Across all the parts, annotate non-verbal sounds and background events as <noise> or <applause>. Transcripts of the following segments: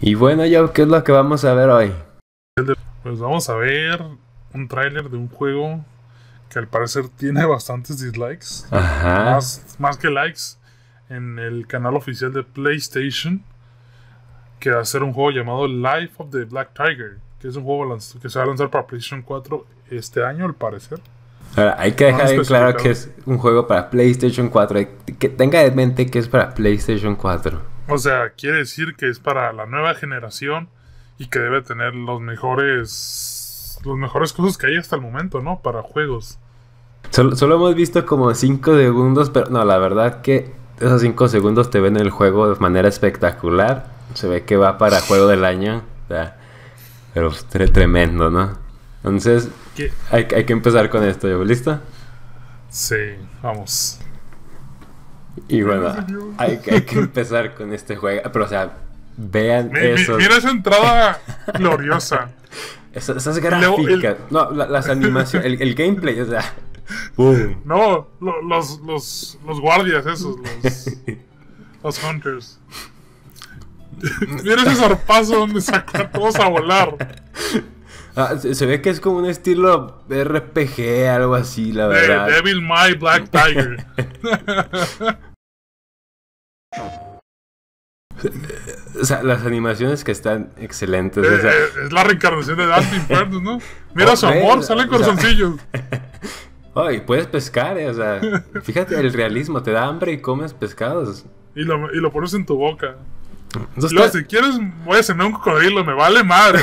Y bueno, yo, ¿qué es lo que vamos a ver hoy? Pues vamos a ver un tráiler de un juego que al parecer tiene bastantes dislikes. Más, que likes en el canal oficial de PlayStation que va a ser un juego llamado Life of the Black Tiger, que es un juego que se va a lanzar para PlayStation 4 este año, al parecer. hay que dejar claro que es un juego para PlayStation 4. Que tenga en mente que es para PlayStation 4. O sea, quiere decir que es para la nueva generación y que debe tener los mejores. los mejores cosas que hay hasta el momento, ¿no? Para juegos. Solo, hemos visto como 5 segundos, pero no, la verdad que esos 5 segundos te ven el juego de manera espectacular. Se ve que va para juego del año. pero pues, tremendo, ¿no? Entonces, hay, hay, que empezar con esto, ¿listo? Sí, vamos. Y bueno, hay, que empezar con este juego. Pero, o sea, vean eso. mira esa entrada <laughs> gloriosa. Esas, gráficas. no, las animaciones. El, gameplay, o sea. No, los, los, los, guardias, esos. Los, <laughs> hunters. mira ese zarpazo donde sacan todos a volar. Ah, se, se, ve que es como un estilo RPG, algo así, la verdad. Devil My Black Tiger. <laughs> O sea, las animaciones que están excelentes. Eh, eh, es la reencarnación de Dante Inferno, ¿no? Mira su amor, sale con sencillo <laughs> Ay, puedes pescar, eh, o sea. Fíjate el realismo, te da hambre y comes pescados. Y lo, y lo pones en tu boca. Entonces, luego, si quieres, voy a cenar un cocodrilo, me vale madre.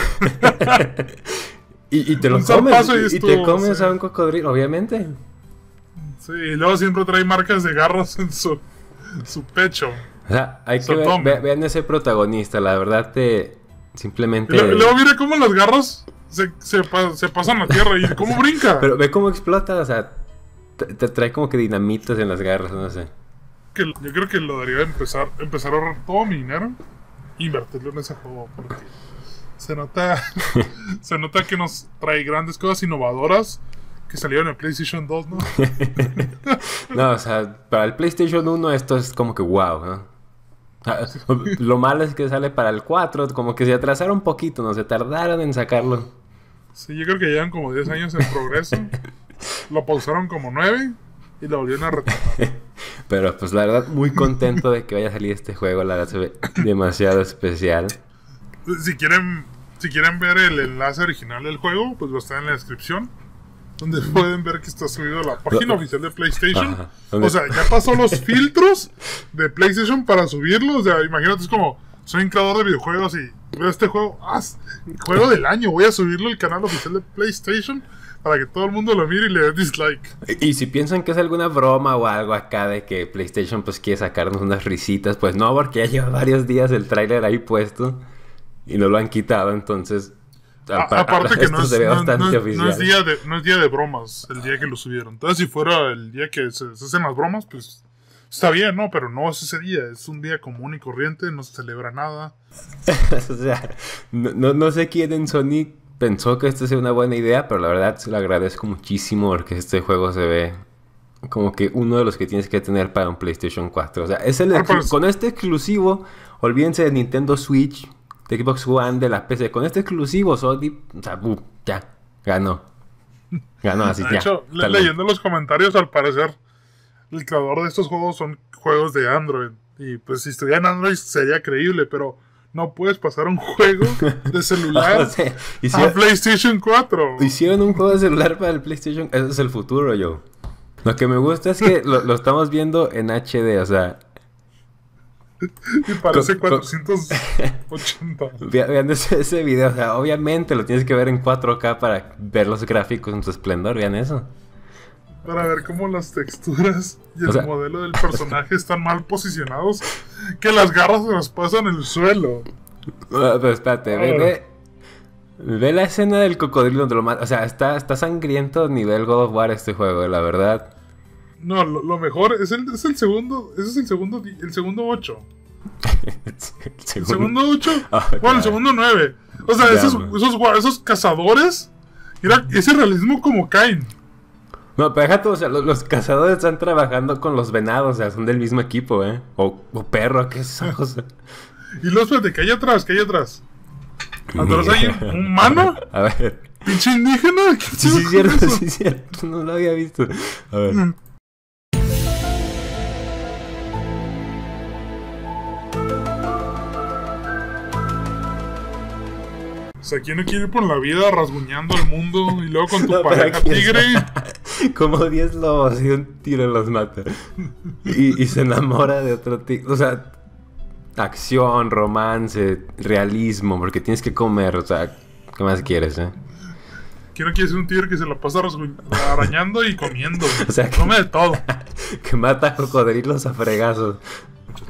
<laughs> y, te lo comes. Y, te comes a un cocodrilo, obviamente. Sí, y luego siempre trae marcas de garros en su pecho. O sea, hay que ver, vean ese protagonista, la verdad te simplemente. Luego, luego mira cómo las garras se, pasan a tierra y <laughs> cómo brinca. Pero ve cómo explota, o sea, te, trae como que dinamitas en las garras, no sé. yo creo que lo debería empezar, empezar a ahorrar todo mi dinero e invertirlo en ese juego porque se nota <laughs> <laughs> se nota que nos trae grandes cosas innovadoras que salieron en el PlayStation 2, ¿no? no, o sea, para el PlayStation 1 esto es como que wow, ¿no? <laughs> Lo malo es que sale para el 4, como que se atrasaron un poquito, no se tardaron en sacarlo. Sí, yo creo que llevan como 10 años en progreso. <laughs> lo pausaron como 9 y lo volvieron a retomar. <laughs> Pero pues la verdad, muy contento de que vaya a salir este juego, la verdad se ve demasiado especial. Si quieren, si quieren ver el enlace original del juego, pues lo a en la descripción donde pueden ver que está subido a la página oficial de PlayStation. o sea, ya pasó los <laughs> filtros de PlayStation para subirlo. O sea, imagínate, es como, soy un creador de videojuegos y veo este juego, ah, juego del año, voy a subirlo al canal oficial de PlayStation para que todo el mundo lo mire y le dé dislike. Y, y si piensan que es alguna broma o algo acá de que PlayStation pues quiere sacarnos unas risitas, pues no, porque ya lleva varios días el tráiler ahí puesto y no lo han quitado, entonces aparte que no es, día de, bromas el día que lo subieron. Entonces, si fuera el día que se, hacen las bromas, pues está bien, ¿no? Pero no es ese día, es un día común y corriente, no se celebra nada. <laughs> o sea, no, sé quién en Sony pensó que esta sea una buena idea, pero la verdad se lo agradezco muchísimo porque este juego se ve como que uno de los que tienes que tener para un PlayStation 4. O sea, es pues con este exclusivo, olvídense de Nintendo Switch, de Xbox One, de la PC, con este exclusivo, Sony, o sea, ya, ganó. Ganó así, de hecho, leyendo los comentarios, al parecer, el creador de estos juegos son juegos de Android. Y pues si estuviera en Android sería creíble, pero no puedes pasar un juego de <laughs> celular <laughs> a PlayStation 4. Hicieron un juego de celular para el PlayStation. Ese es el futuro, yo. Lo que me gusta es que <laughs> lo, estamos viendo en HD. O sea, y parece 480. <laughs> Vean ese, video, obviamente lo tienes que ver en 4K para ver los gráficos en su esplendor, vean eso. Para ver cómo las texturas y el modelo del personaje están mal posicionados, que las garras se nos pasan en el suelo. Ah, espérate, ve, la escena del cocodrilo donde lo O sea, está, está sangriento a nivel God of War este juego, la verdad. No, lo, mejor es el, es el, segundo. Ese es el segundo, el segundo 8. <laughs> el segundo 8. <laughs> Ah, bueno, el segundo 9. O sea, esos, esos, cazadores. ese realismo como caen. No, pero déjate... o sea, los, cazadores están trabajando con los venados, o sea, son del mismo equipo, ¿eh? O, o perro, qué es esa cosa y los de ¿Qué hay atrás, ¿Qué hay atrás. Atrás hay un humano. <laughs> A ver. ¿Pinche indígena? Sí, sí, sí, cierto, Sí, sí, cierto. No lo había visto. A ver. Mm. O sea, ¿quién no quiere ir por la vida rasguñando al mundo y luego con tu <laughs> pareja tigre? <laughs> Como 10 lobos y un tiro los mata. Y, se enamora de otro tigre. O sea, acción, romance, realismo, porque tienes que comer, o sea, ¿qué más quieres, eh? Quiero que sea un tigre que se lo pasa arañando y comiendo. <laughs> o sea, come de todo. que mata a cocodrilos a fregazos.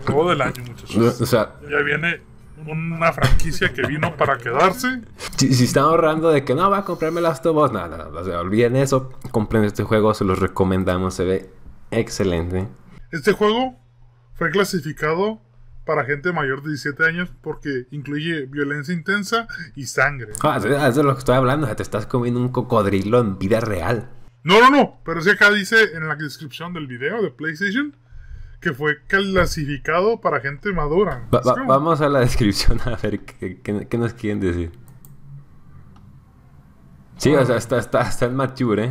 Todo el año, muchachos. O sea, ya viene una franquicia que vino para quedarse. Si, si, ahorrando de que no va a comprarme las tubos, nada, nada, no, olviden eso, compren este juego, se los recomendamos, se ve excelente. Este juego fue clasificado para gente mayor de 17 años porque incluye violencia intensa y sangre. Ah, eso es de lo que estoy hablando, te estás comiendo un cocodrilo en vida real. No, no, no, pero si acá dice en la descripción del video de PlayStation que fue clasificado para gente madura. vamos a la descripción a ver qué, nos quieren decir. Sí, o sea, está, está, en mature,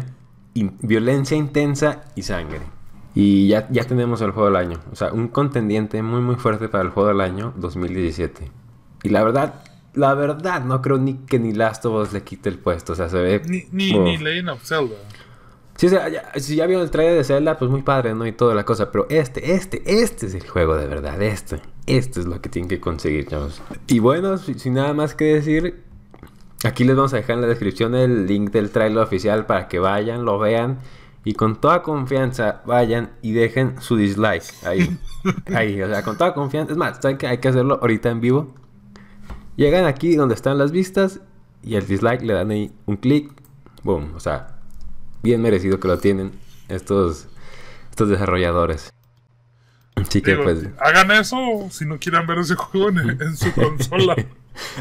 ¿eh? violencia intensa y sangre. Y ya, ya tenemos el juego del año. O sea, un contendiente muy muy fuerte para el juego del año 2017. Y la verdad, la verdad, no creo ni que ni Last of Us le quite el puesto. O sea, se ve. Ni, ni, ni of Zelda. Si, ya, vieron el trailer de Zelda, pues muy padre, ¿no? Y toda la cosa. Pero este, este, este es el juego de verdad. Este, este es lo que tienen que conseguir, chavos. Y bueno, sin nada más que decir, aquí les vamos a dejar en la descripción el link del trailer oficial para que vayan, lo vean. Y con toda confianza vayan y dejen su dislike ahí. <laughs> ahí, o sea, con toda confianza. Es más, ¿saben que hay que hacerlo ahorita en vivo? Llegan aquí donde están las vistas y el dislike le dan ahí un clic. Boom, o sea, bien merecido que lo tienen estos, estos desarrolladores. Así que pues... Hagan eso si no quieren ver ese juego en, su <laughs> consola.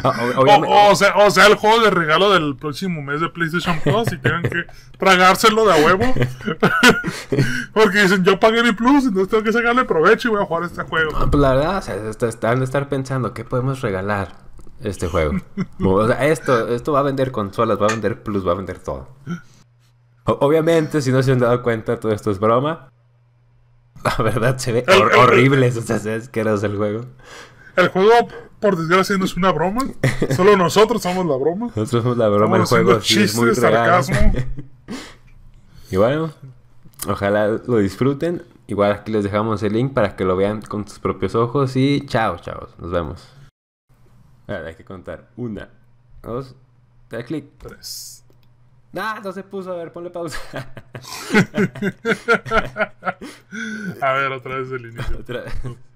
Ah, o, sea, o, sea, el juego de regalo del próximo mes de PlayStation Plus y quieren que tragárselo de huevo. <laughs> Porque dicen, yo pagué mi Plus, entonces tengo que sacarle provecho y voy a jugar este juego. No, ah, pues, la verdad, o sea, de estar pensando, ¿qué podemos regalar este juego? o sea, esto, esto va a vender consolas, va a vender Plus, va a vender todo. Obviamente, si no se han dado cuenta, todo esto es broma. La verdad se ve horrible, o sea, que el juego. El juego, por desgracia, no es una broma. Solo nosotros somos la broma. Nosotros somos la broma, del juego sarcasmo. <laughs> y bueno, ojalá lo disfruten. Igual aquí les dejamos el link para que lo vean con sus propios ojos. Y chao, chao, Nos vemos. hay que contar. Una, dos, clic. Tres. Nah, no se puso. A ver, ponle pausa. <laughs> a ver, otra vez el inicio. Otra vez.